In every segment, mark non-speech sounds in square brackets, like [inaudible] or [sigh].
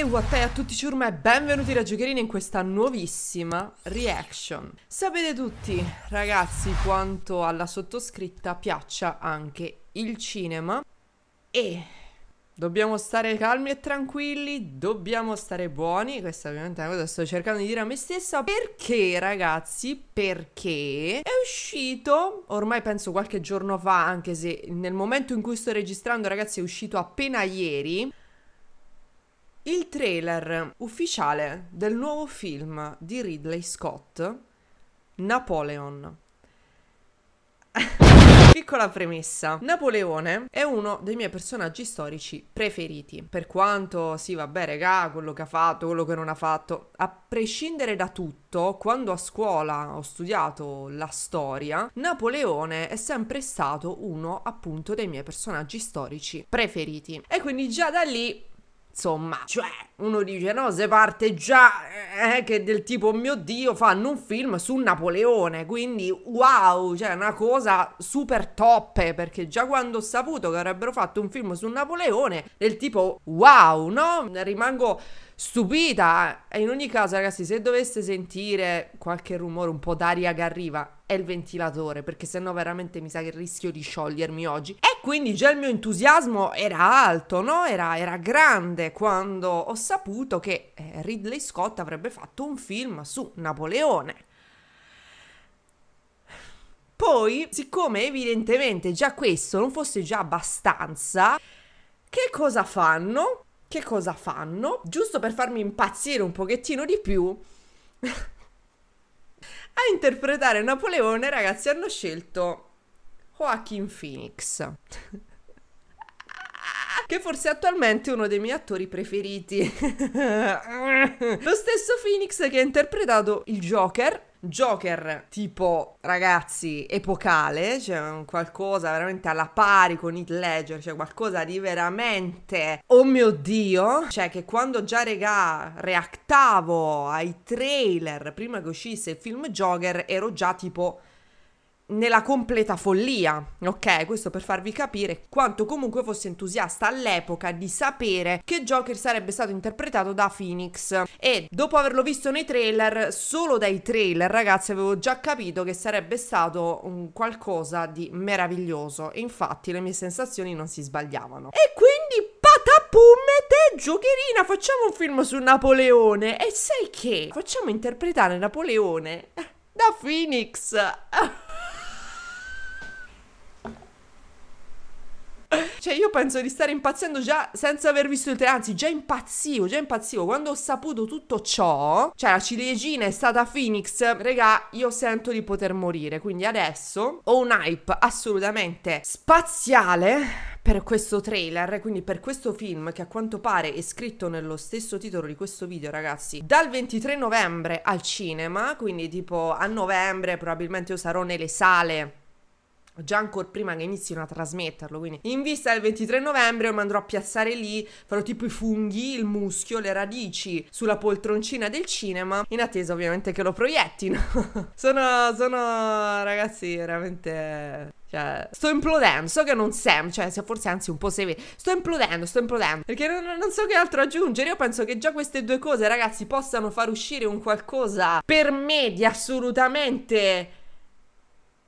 E Wattei a tutti ciurma e benvenuti da Giocherina in questa nuovissima reaction Sapete tutti ragazzi quanto alla sottoscritta piaccia anche il cinema E dobbiamo stare calmi e tranquilli, dobbiamo stare buoni Questa ovviamente è una cosa che sto cercando di dire a me stessa Perché ragazzi, perché è uscito ormai penso qualche giorno fa Anche se nel momento in cui sto registrando ragazzi è uscito appena ieri il trailer ufficiale del nuovo film di Ridley Scott, Napoleon. [laughs] Piccola premessa, Napoleone è uno dei miei personaggi storici preferiti. Per quanto, sì, vabbè, regà, quello che ha fatto, quello che non ha fatto, a prescindere da tutto, quando a scuola ho studiato la storia, Napoleone è sempre stato uno appunto dei miei personaggi storici preferiti. E quindi già da lì insomma, cioè uno dice no, se parte già eh, eh che del tipo oh mio dio fanno un film su Napoleone, quindi wow, cioè una cosa super top, perché già quando ho saputo che avrebbero fatto un film su Napoleone, del tipo wow, no? Rimango stupita. E in ogni caso, ragazzi, se doveste sentire qualche rumore, un po' d'aria che arriva, è il ventilatore, perché sennò veramente mi sa che rischio di sciogliermi oggi. E quindi già il mio entusiasmo era alto, no? Era, era grande quando ho saputo che eh, Ridley Scott avrebbe fatto un film su Napoleone. Poi, siccome evidentemente già questo non fosse già abbastanza, che cosa fanno? Che cosa fanno? Giusto per farmi impazzire un pochettino di più, [laughs] a interpretare Napoleone, ragazzi, hanno scelto Joaquin Phoenix che forse attualmente è uno dei miei attori preferiti. [laughs] Lo stesso Phoenix che ha interpretato il Joker Joker tipo ragazzi epocale, cioè qualcosa veramente alla pari con Heath Ledger, cioè qualcosa di veramente oh mio dio, cioè che quando già regà reactavo ai trailer prima che uscisse il film Joker ero già tipo nella completa follia, ok? Questo per farvi capire quanto comunque fosse entusiasta all'epoca di sapere che Joker sarebbe stato interpretato da Phoenix e dopo averlo visto nei trailer, solo dai trailer ragazzi avevo già capito che sarebbe stato un qualcosa di meraviglioso e infatti le mie sensazioni non si sbagliavano. E quindi Pummete, giocherina, facciamo un film su Napoleone e sai che? Facciamo interpretare Napoleone da Phoenix. [laughs] Cioè, io penso di stare impazzendo già senza aver visto il trailer. Anzi, già impazzivo, già impazzivo. Quando ho saputo tutto ciò, cioè la ciliegina è stata Phoenix, regà, io sento di poter morire. Quindi adesso ho un hype assolutamente spaziale per questo trailer, quindi per questo film che a quanto pare è scritto nello stesso titolo di questo video, ragazzi, dal 23 novembre al cinema, quindi tipo a novembre probabilmente io sarò nelle sale già ancora prima che inizino a trasmetterlo. Quindi, in vista del 23 novembre, io mi andrò a piazzare lì, farò tipo i funghi, il muschio, le radici sulla poltroncina del cinema, in attesa ovviamente che lo proiettino. [laughs] sono, sono, ragazzi, veramente cioè, sto implodendo, so che non Sam, cioè forse anzi un po' se Sto implodendo, sto implodendo. Perché non, non, so che altro aggiungere. Io penso che già queste due cose, ragazzi, possano far uscire un qualcosa per me di assolutamente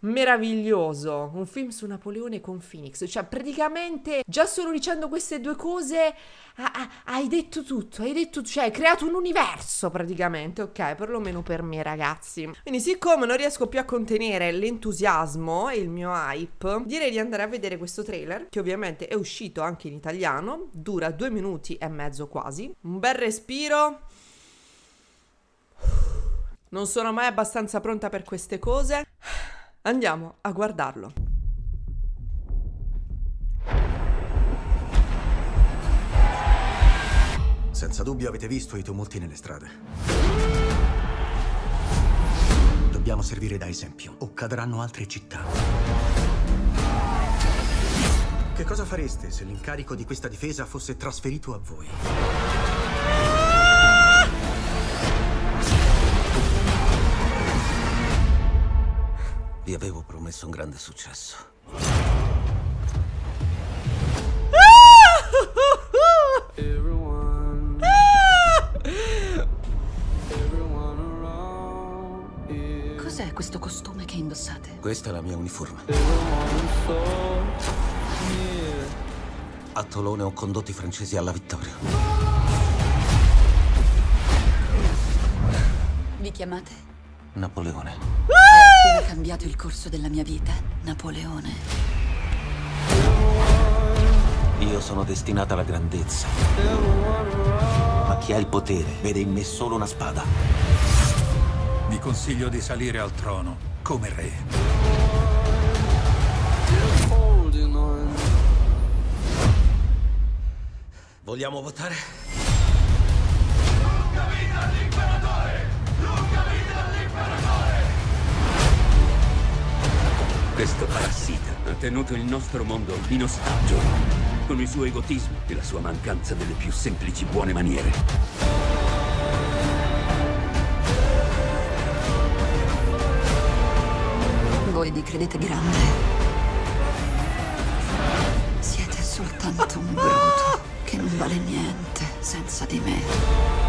meraviglioso, un film su Napoleone con Phoenix, cioè praticamente già solo dicendo queste due cose ah, ah, hai detto tutto, hai detto, cioè hai creato un universo praticamente, ok, perlomeno per me ragazzi. Quindi siccome non riesco più a contenere l'entusiasmo e il mio hype, direi di andare a vedere questo trailer che ovviamente è uscito anche in italiano, dura due minuti e mezzo quasi, un bel respiro. Non sono mai abbastanza pronta per queste cose. Andiamo a guardarlo. Senza dubbio avete visto i tumulti nelle strade. Dobbiamo servire da esempio, o cadranno altre città. Che cosa fareste se l'incarico di questa difesa fosse trasferito a voi? Vi avevo promesso un grande successo. Cos'è questo costume che indossate? Questa è la mia uniforme. A Tolone ho condotto i francesi alla vittoria. Vi chiamate? Napoleone. Ah! aveva cambiato il corso della mia vita, Napoleone. Io sono destinata alla grandezza. Ma chi ha il potere vede in me solo una spada. Vi consiglio di salire al trono come re. Vogliamo votare? Questo parassita ha tenuto il nostro mondo in ostaggio, con il suo egotismo e la sua mancanza delle più semplici buone maniere. Voi vi credete grande. Siete soltanto un brutto che non vale niente senza di me.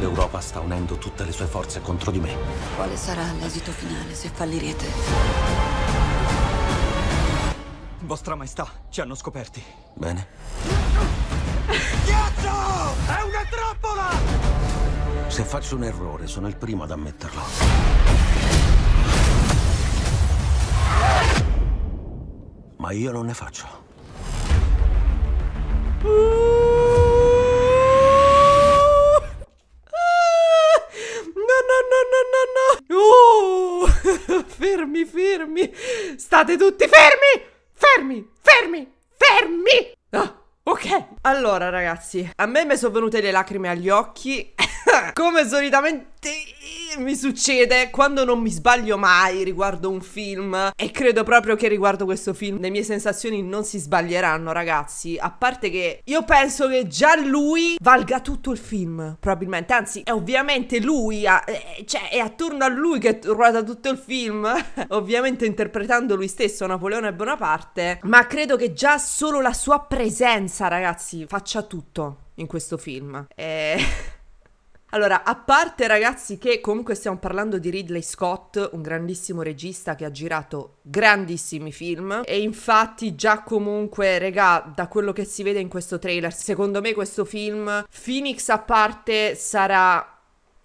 L'Europa sta unendo tutte le sue forze contro di me. Quale sarà l'esito finale se fallirete? Vostra Maestà, ci hanno scoperti. Bene. Ghiaccio! È una trappola! Se faccio un errore, sono il primo ad ammetterlo. Ma io non ne faccio. state tutti fermi! Fermi! Fermi! Fermi! Ah, ok. Allora, ragazzi, a me mi sono venute le lacrime agli occhi. [laughs] Come solitamente mi succede quando non mi sbaglio mai riguardo un film e credo proprio che riguardo questo film le mie sensazioni non si sbaglieranno ragazzi, a parte che io penso che già lui valga tutto il film, probabilmente, anzi è ovviamente lui, a, eh, eh cioè è attorno a lui che ruota tutto il film, [laughs] ovviamente interpretando lui stesso Napoleone Bonaparte, ma credo che già solo la sua presenza ragazzi faccia tutto in questo film. Eh... [laughs] Allora, a parte ragazzi che comunque stiamo parlando di Ridley Scott, un grandissimo regista che ha girato grandissimi film e infatti già comunque, regà, da quello che si vede in questo trailer, secondo me questo film, Phoenix a parte, sarà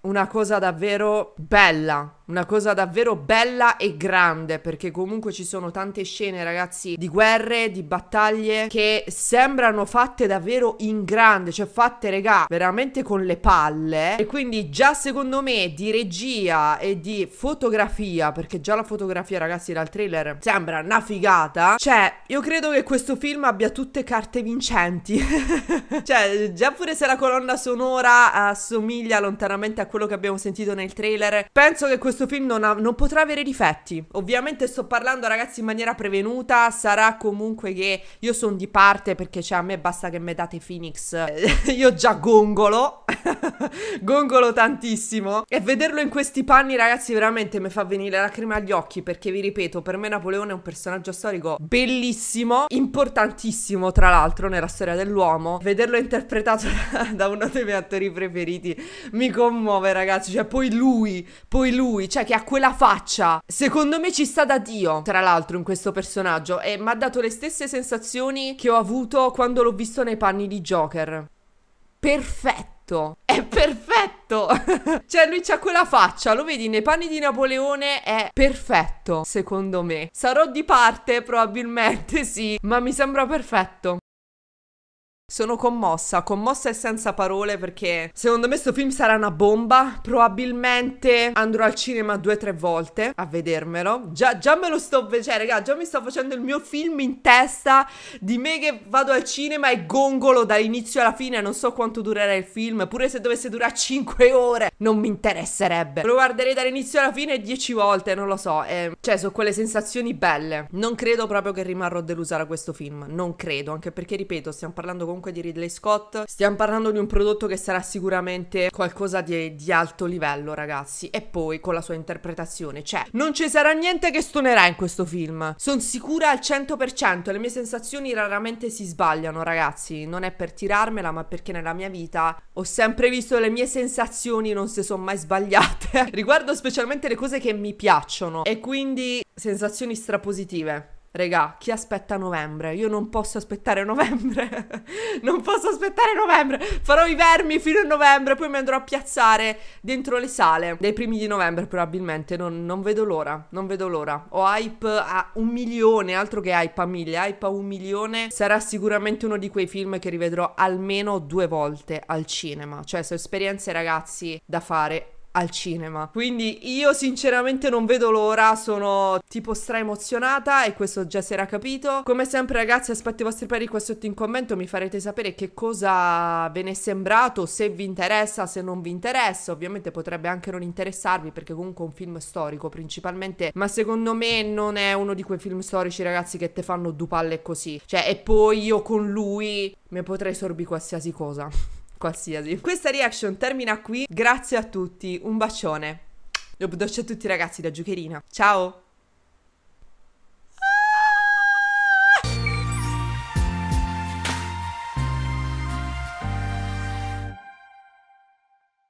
una cosa davvero bella una cosa davvero bella e grande perché comunque ci sono tante scene ragazzi di guerre, di battaglie che sembrano fatte davvero in grande, cioè fatte regà veramente con le palle e quindi già secondo me di regia e di fotografia perché già la fotografia ragazzi dal trailer sembra una figata, cioè io credo che questo film abbia tutte carte vincenti [laughs] cioè già pure se la colonna sonora assomiglia lontanamente a quello che abbiamo sentito nel trailer penso che questo questo film non, ha, non, potrà avere difetti. Ovviamente sto parlando, ragazzi, in maniera prevenuta. Sarà comunque che io sono di parte perché cioè, a me basta che mi date Phoenix. [laughs] io già gongolo. [laughs] gongolo tantissimo. E vederlo in questi panni, ragazzi, veramente mi fa venire lacrime agli occhi. Perché vi ripeto, per me Napoleone è un personaggio storico bellissimo, importantissimo, tra l'altro, nella storia dell'uomo. Vederlo interpretato [laughs] da uno dei miei attori preferiti mi commuove, ragazzi. Cioè, poi lui, poi lui lui, cioè che ha quella faccia. Secondo me ci sta da Dio, tra l'altro, in questo personaggio e mi ha dato le stesse sensazioni che ho avuto quando l'ho visto nei panni di Joker. Perfetto. È perfetto! [laughs] cioè, lui c'ha quella faccia, lo vedi nei panni di Napoleone, è perfetto, secondo me. Sarò di parte, probabilmente [laughs] sì, ma mi sembra perfetto. Sono commossa, commossa e senza parole perché secondo me questo film sarà una bomba, probabilmente andrò al cinema due o tre volte a vedermelo, già, già me lo sto, cioè raga, già mi sto facendo il mio film in testa di me che vado al cinema e gongolo dall'inizio alla fine, non so quanto durerà il film, pure se dovesse durare 5 [laughs] ore non mi interesserebbe, lo guarderei dall'inizio alla fine 10 volte, non lo so, eh, cioè sono quelle sensazioni belle, non credo proprio che rimarrò delusa da questo film, non credo, anche perché ripeto stiamo parlando con comunque di Ridley Scott. Stiamo parlando di un prodotto che sarà sicuramente qualcosa di, di alto livello, ragazzi. E poi con la sua interpretazione, cioè, non ci sarà niente che stonerà in questo film. Sono sicura al 100%, le mie sensazioni raramente si sbagliano, ragazzi. Non è per tirarmela, ma perché nella mia vita ho sempre visto le mie sensazioni non si sono mai sbagliate. [laughs] Riguardo specialmente le cose che mi piacciono e quindi sensazioni strapositive. Regà, chi aspetta novembre? Io non posso aspettare novembre. [laughs] non posso aspettare novembre. Farò i vermi fino a novembre, poi mi andrò a piazzare dentro le sale. Dei primi di novembre probabilmente, non, non vedo l'ora, non vedo l'ora. Ho hype a un milione, altro che hype a mille, hype a un milione. Sarà sicuramente uno di quei film che rivedrò almeno due volte al cinema. Cioè, sono esperienze, ragazzi, da fare al cinema. Quindi io sinceramente non vedo l'ora, sono tipo stra emozionata e questo già si era capito. Come sempre ragazzi aspetto i vostri pareri qua sotto in commento, mi farete sapere che cosa ve ne è sembrato, se vi interessa, se non vi interessa. Ovviamente potrebbe anche non interessarvi perché comunque è un film storico principalmente, ma secondo me non è uno di quei film storici ragazzi che te fanno dupalle così. Cioè e poi io con lui mi potrei sorbi qualsiasi cosa qualsiasi. Questa reaction termina qui, grazie a tutti, un bacione. Lo a tutti ragazzi da Giucherina, Ciao!